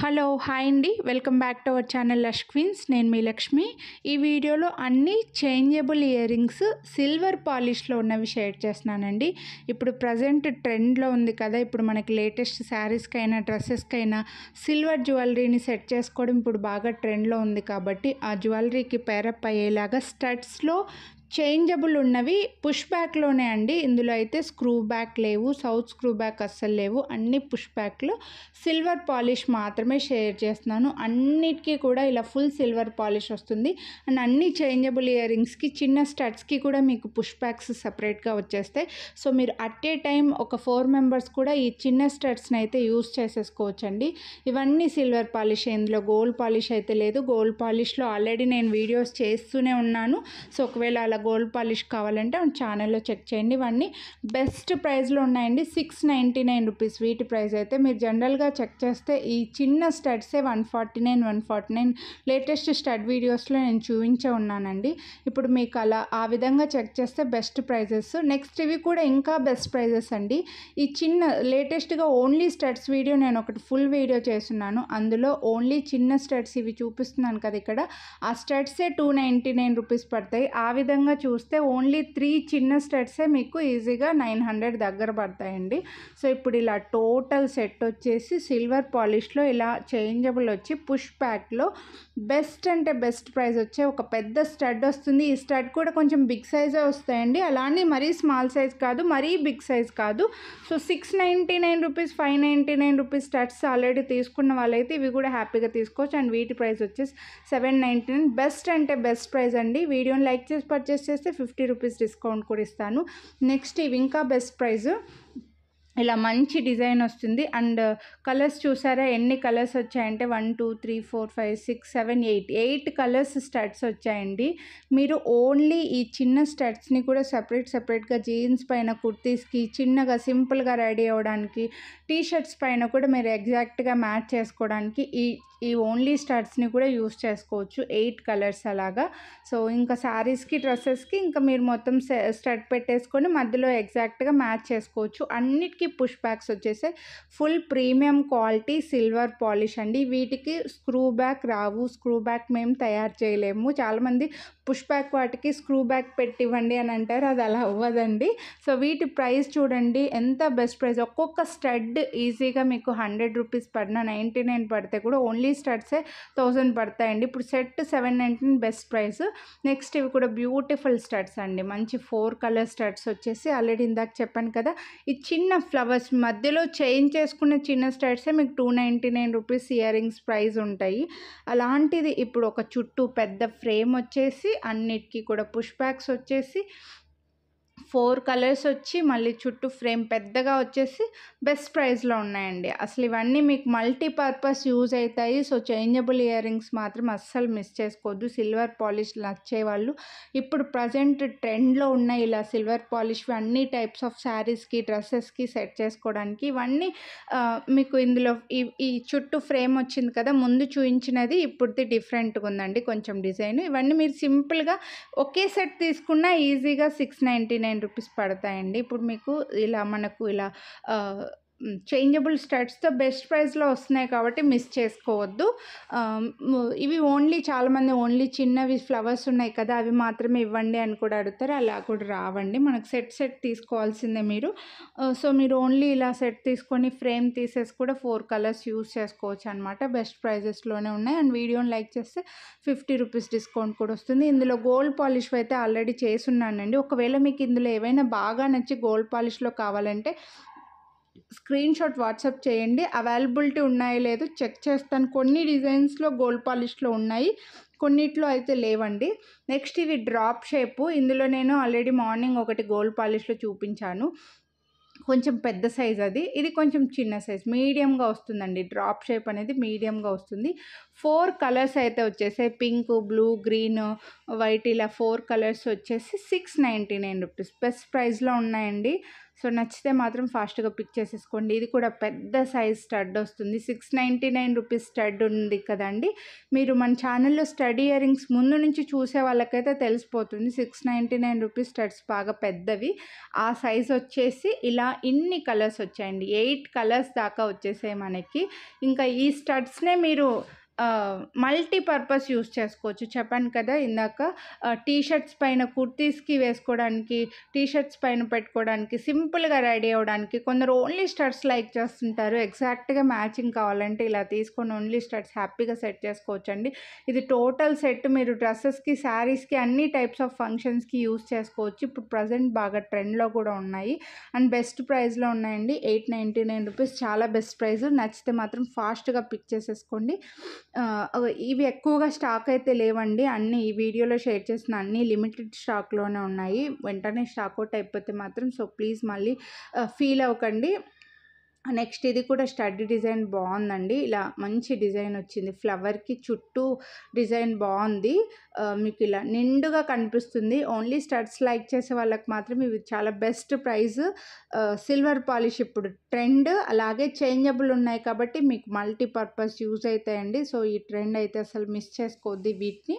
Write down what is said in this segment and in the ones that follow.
hello hi అండి welcome back to our channel Lush Queens నేను మీ లక్ష్మి ఈ వీడియోలో అన్ని చేంజబుల్ ఇయర్ రింగ్స్ సిల్వర్ పాలిష్లో ఉన్నవి షేర్ చేస్తున్నానండి ఇప్పుడు ప్రజెంట్ ట్రెండ్లో ఉంది కదా ఇప్పుడు మనకి లేటెస్ట్ శారీస్కైనా డ్రెస్సెస్కైనా సిల్వర్ జ్యువెలరీని సెట్ చేసుకోవడం ఇప్పుడు బాగా ట్రెండ్లో ఉంది కాబట్టి ఆ జ్యువెలరీకి పేరప్ అయ్యేలాగా స్టడ్స్లో చేంజబుల్ ఉన్నవి పుష్ బ్యాక్లోనే అండి ఇందులో అయితే స్క్రూ బ్యాక్ లేవు సౌత్ స్క్రూ బ్యాక్ అస్సలు లేవు అన్ని పుష్ బ్యాక్లు సిల్వర్ పాలిష్ మాత్రమే షేర్ చేస్తున్నాను అన్నిటికీ కూడా ఇలా ఫుల్ సిల్వర్ పాలిష్ వస్తుంది అండ్ అన్ని చేంజబుల్ ఇయర్ రింగ్స్కి చిన్న స్టడ్స్కి కూడా మీకు పుష్ బ్యాక్స్ సపరేట్గా వచ్చేస్తాయి సో మీరు అట్ ఏ టైం ఒక ఫోర్ మెంబర్స్ కూడా ఈ చిన్న స్టడ్స్ని అయితే యూస్ చేసేసుకోవచ్చండి ఇవన్నీ సిల్వర్ పాలిష్ ఇందులో గోల్డ్ పాలిష్ అయితే లేదు గోల్డ్ పాలిష్లో ఆల్రెడీ నేను వీడియోస్ చేస్తూనే ఉన్నాను సో ఒకవేళ అలా గోల్డ్ పాలిష్ కావాలంటే ఛానల్లో చెక్ చేయండి ఇవన్నీ బెస్ట్ ప్రైస్లో ఉన్నాయండి సిక్స్ నైంటీ నైన్ రూపీస్ వీటి ప్రైస్ అయితే మీరు జనరల్గా చెక్ చేస్తే ఈ చిన్న స్టడ్సే one forty nine one forty nine latest stud వీడియోస్లో నేను చూపించే ఉన్నానండి ఇప్పుడు మీకు అలా ఆ విధంగా చెక్ చేస్తే బెస్ట్ ప్రైజెస్ నెక్స్ట్ ఇవి కూడా ఇంకా బెస్ట్ ప్రైజెస్ అండి ఈ చిన్న లేటెస్ట్గా ఓన్లీ స్టడ్స్ వీడియో నేను ఒకటి ఫుల్ వీడియో చేస్తున్నాను అందులో ఓన్లీ చిన్న స్టడ్స్ ఇవి చూపిస్తున్నాను కదా ఇక్కడ ఆ స్టడ్సే టూ నైంటీ నైన్ రూపీస్ పడతాయి ఆ విధంగా విధంగా చూస్తే ఓన్లీ త్రీ చిన్న స్టడ్సే మీకు ఈజీగా నైన్ హండ్రెడ్ దగ్గర పడతాయండి సో ఇప్పుడు ఇలా టోటల్ సెట్ వచ్చేసి సిల్వర్ పాలిష్లో ఇలా చేంజబుల్ వచ్చి పుష్ ప్యాక్లో బెస్ట్ అంటే బెస్ట్ ప్రైస్ వచ్చే ఒక పెద్ద స్టడ్ వస్తుంది ఈ స్టడ్ కూడా కొంచెం బిగ్ సైజే వస్తాయండి అలానే మరీ స్మాల్ సైజ్ కాదు మరీ బిగ్ సైజ్ కాదు so six ninety nine rupees five ninety nine rupees studs already తీసుకున్న వాళ్ళైతే ఇవి కూడా హ్యాపీగా తీసుకోవచ్చు అండ్ వీటి ప్రైస్ వచ్చేసి సెవెన్ నైంటీ నైన్ బెస్ట్ అంటే బెస్ట్ ప్రైస్ అండి వీడియోని లైక్ చేసి పర్చేస్ పర్చేస్ చేస్తే ఫిఫ్టీ రూపీస్ డిస్కౌంట్ కూడా ఇస్తాను నెక్స్ట్ ఇవి ఇంకా బెస్ట్ ప్రైజు ఇలా మంచి డిజైన్ వస్తుంది అండ్ కలర్స్ చూసారా ఎన్ని కలర్స్ వచ్చాయంటే one two three four five six seven eight eight colours studs వచ్చాయండి మీరు ఓన్లీ ఈ చిన్న స్టడ్స్ని కూడా సపరేట్ సపరేట్గా జీన్స్ పైన కుర్తీస్కి చిన్నగా సింపుల్గా రెడీ అవ్వడానికి టీ షర్ట్స్ పైన కూడా మీరు ఎగ్జాక్ట్గా మ్యాచ్ చేసుకోవడానికి ఈ ఈ ఓన్లీ స్టడ్స్ని కూడా యూస్ చేసుకోవచ్చు ఎయిట్ కలర్స్ అలాగా సో ఇంకా శారీస్కి డ్రెస్సెస్కి ఇంకా మీరు మొత్తం స్టడ్ పెట్టేసుకొని మధ్యలో ఎగ్జాక్ట్గా మ్యాచ్ చేసుకోవచ్చు అన్నిటికీ వీటికి పుష్ బ్యాక్స్ వచ్చేసి full premium quality silver polish అండి వీటికి స్క్రూ బ్యాక్ రావు స్క్రూ బ్యాక్ మేము తయారు చేయలేము చాలామంది పుష్ బ్యాక్ వాటికి స్క్రూ బ్యాక్ పెట్టివ్వండి అని అంటారు అది అలా అవ్వదండి సో వీటి ప్రైస్ చూడండి ఎంత బెస్ట్ ప్రైస్ ఒక్కొక్క స్టడ్ ఈజీగా మీకు హండ్రెడ్ రూపీస్ పడిన నైంటీ నైన్ పడితే కూడా ఓన్లీ స్టడ్సే థౌజండ్ పడతాయండి ఇప్పుడు set seven nineteen best price next ఇవి కూడా బ్యూటిఫుల్ స్టడ్స్ అండి మంచి ఫోర్ కలర్ స్టడ్స్ వచ్చేసి ఆల్రెడీ ఇందాక చెప్పాను కదా ఈ చిన్న ఫ్లవర్స్ మధ్యలో చేంజ్ చేసుకున్న చిన్న స్టైట్సే మీకు two ninety nine rupees earrings price ఉంటాయి అలాంటిది ఇప్పుడు ఒక చుట్టూ పెద్ద ఫ్రేమ్ వచ్చేసి అన్నిటికీ కూడా పుష్ బ్యాక్స్ వచ్చేసి ఫోర్ కలర్స్ వచ్చి మళ్ళీ చుట్టూ ఫ్రేమ్ పెద్దగా వచ్చేసి బెస్ట్ ప్రైస్లో ఉన్నాయండి అసలు ఇవన్నీ మీకు మల్టీపర్పస్ యూజ్ అవుతాయి సో చేంజబుల్ ఇయర్ రింగ్స్ మాత్రం అస్సలు మిస్ చేసుకోవద్దు సిల్వర్ పాలిష్ నచ్చే వాళ్ళు ఇప్పుడు ప్రజెంట్ ట్రెండ్లో ఉన్నాయి ఇలా సిల్వర్ పాలిష్ అన్ని టైప్స్ ఆఫ్ శారీస్కి డ్రెస్సెస్కి సెట్ చేసుకోవడానికి ఇవన్నీ మీకు ఇందులో ఈ ఈ చుట్టూ ఫ్రేమ్ వచ్చింది కదా ముందు చూపించినది ఇప్పుడుది డిఫరెంట్గా ఉందండి కొంచెం డిజైన్ ఇవన్నీ మీరు సింపుల్గా ఒకే సెట్ తీసుకున్నా ఈజీగా సిక్స్ నైంటీ నైన్ రూపీస్ పడతాయండి ఇప్పుడు మీకు ఇలా మనకు ఇలా చేంజబుల్ స్టడ్స్తో బెస్ట్ ప్రైస్లో వస్తున్నాయి కాబట్టి మిస్ చేసుకోవద్దు ఇవి ఓన్లీ చాలామంది ఓన్లీ చిన్నవి ఫ్లవర్స్ ఉన్నాయి కదా అవి మాత్రమే ఇవ్వండి అని కూడా అడుగుతారు అలా కూడా రావండి మనకు సెట్ సెట్ తీసుకోవాల్సిందే మీరు సో మీరు ఓన్లీ ఇలా సెట్ తీసుకొని ఫ్రేమ్ తీసేసి కూడా ఫోర్ కలర్స్ యూస్ చేసుకోవచ్చు అనమాట బెస్ట్ ప్రైజెస్లోనే ఉన్నాయి అండ్ వీడియోని లైక్ చేస్తే ఫిఫ్టీ రూపీస్ డిస్కౌంట్ కూడా వస్తుంది ఇందులో గోల్డ్ పాలిష్ అయితే ఆల్రెడీ చేసున్నానండి ఒకవేళ మీకు ఇందులో ఏవైనా బాగా నచ్చి గోల్డ్ పాలిష్లో కావాలంటే స్క్రీన్ షాట్ వాట్సాప్ చేయండి అవైలబిలిటీ ఉన్నాయో లేదో చెక్ చేస్తాను కొన్ని డిజైన్స్లో గోల్డ్ పాలిష్లో ఉన్నాయి కొన్నిట్లో అయితే లేవండి నెక్స్ట్ ఇది డ్రాప్ షేపు ఇందులో నేను ఆల్రెడీ మార్నింగ్ ఒకటి గోల్డ్ పాలిష్లో చూపించాను కొంచెం పెద్ద సైజ్ అది ఇది కొంచెం చిన్న సైజ్ మీడియంగా వస్తుందండి డ్రాప్ షేప్ అనేది మీడియంగా వస్తుంది ఫోర్ కలర్స్ అయితే వచ్చేసాయి పింక్ బ్లూ గ్రీన్ వైట్ ఇలా ఫోర్ కలర్స్ వచ్చేసి six ninety nine rupees best ప్రైస్లో ఉన్నాయండి సో నచ్చితే మాత్రం ఫాస్ట్గా పిక్ చేసేసుకోండి ఇది కూడా పెద్ద సైజ్ స్టడ్ వస్తుంది six ninety nine rupees stud ఉంది కదండి మీరు మన ఛానల్లో స్టడీ ఇయరింగ్స్ ముందు నుంచి చూసే వాళ్ళకైతే తెలిసిపోతుంది six ninety nine rupees studs బాగా పెద్దవి ఆ సైజ్ వచ్చేసి ఇలా ఇన్ని కలర్స్ వచ్చాయండి ఎయిట్ కలర్స్ దాకా వచ్చేసాయి మనకి ఇంకా ఈ స్టడ్స్నే మీరు మల్టీపర్పస్ యూస్ చేసుకోవచ్చు చెప్పాను కదా ఇందాక టీ షర్ట్స్ పైన కుర్తీస్కి వేసుకోవడానికి టీ షర్ట్స్ పైన పెట్టుకోవడానికి సింపుల్గా రెడీ అవ్వడానికి కొందరు ఓన్లీ స్టర్ట్స్ లైక్ చేస్తుంటారు ఎగ్జాక్ట్గా మ్యాచింగ్ కావాలంటే ఇలా తీసుకొని ఓన్లీ స్టర్ట్స్ హ్యాపీగా సెట్ చేసుకోవచ్చు అండి ఇది టోటల్ సెట్ మీరు డ్రెస్సెస్కి శారీస్కి అన్ని టైప్స్ ఆఫ్ ఫంక్షన్స్కి యూస్ చేసుకోవచ్చు ఇప్పుడు ప్రజెంట్ బాగా ట్రెండ్లో కూడా ఉన్నాయి అండ్ బెస్ట్ ప్రైస్లో ఉన్నాయండి ఎయిట్ నైంటీ నైన్ రూపీస్ చాలా బెస్ట్ ప్రైస్ నచ్చితే మాత్రం ఫాస్ట్గా పిక్ చేసేసుకోండి ఇవి ఎక్కువగా స్టాక్ అయితే లేవండి అన్నీ ఈ వీడియోలో షేర్ చేసిన అన్నీ లిమిటెడ్ స్టాక్లోనే ఉన్నాయి వెంటనే స్టాక్ అవుట్ అయిపోతే మాత్రం సో ప్లీజ్ మళ్ళీ ఫీల్ అవ్వకండి నెక్స్ట్ ఇది కూడా స్టడ్ డిజైన్ బాగుందండి ఇలా మంచి డిజైన్ వచ్చింది ఫ్లవర్కి చుట్టూ డిజైన్ బాగుంది మీకు ఇలా నిండుగా కనిపిస్తుంది ఓన్లీ స్టడ్స్ లైక్ చేసే వాళ్ళకి మాత్రం ఇవి చాలా బెస్ట్ ప్రైస్ సిల్వర్ పాలిష్ ఇప్పుడు ట్రెండ్ అలాగే చేంజబుల్ ఉన్నాయి కాబట్టి మీకు మల్టీపర్పస్ యూజ్ అవుతాయండి సో ఈ ట్రెండ్ అయితే అసలు మిస్ చేసుకోద్ది వీటిని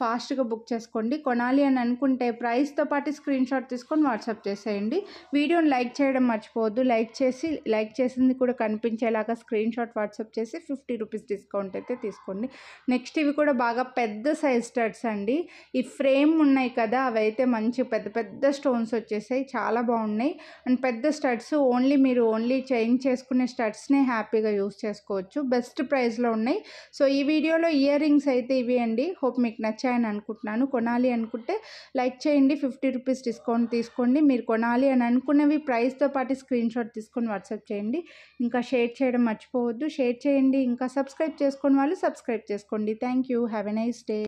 ఫాస్ట్గా బుక్ చేసుకోండి కొనాలి అని అనుకుంటే ప్రైస్తో పాటు స్క్రీన్ షాట్ తీసుకొని వాట్సాప్ చేసేయండి వీడియోని లైక్ చేయడం మర్చిపోవద్దు లైక్ చేసి లైక్ చేసింది కూడా కనిపించేలాగా స్క్రీన్ షాట్ వాట్సాప్ చేసి ఫిఫ్టీ రూపీస్ డిస్కౌంట్ అయితే తీసుకోండి నెక్స్ట్ ఇవి కూడా బాగా పెద్ద సైజ్ స్టడ్స్ అండి ఈ ఫ్రేమ్ ఉన్నాయి కదా అవి అయితే మంచి పెద్ద పెద్ద స్టోన్స్ వచ్చేసాయి చాలా బాగున్నాయి అండ్ పెద్ద స్టడ్స్ ఓన్లీ మీరు ఓన్లీ చేంజ్ చేసుకునే స్టడ్స్నే హ్యాపీగా యూస్ చేసుకోవచ్చు బెస్ట్ ప్రైస్లో ఉన్నాయి సో ఈ వీడియోలో ఇయర్ రింగ్స్ అయితే ఇవి అండి హోప్ మీకు నచ్చింది నచ్చాయని అనుకుంటున్నాను కొనాలి అనుకుంటే లైక్ చేయండి ఫిఫ్టీ రూపీస్ డిస్కౌంట్ తీసుకోండి మీరు కొనాలి అని అనుకున్నవి ప్రైస్తో పాటు స్క్రీన్ షాట్ తీసుకొని వాట్సాప్ చేయండి ఇంకా షేర్ చేయడం మర్చిపోవద్దు షేర్ చేయండి ఇంకా సబ్స్క్రైబ్ చేసుకోని వాళ్ళు సబ్స్క్రైబ్ చేసుకోండి thank you have a nice day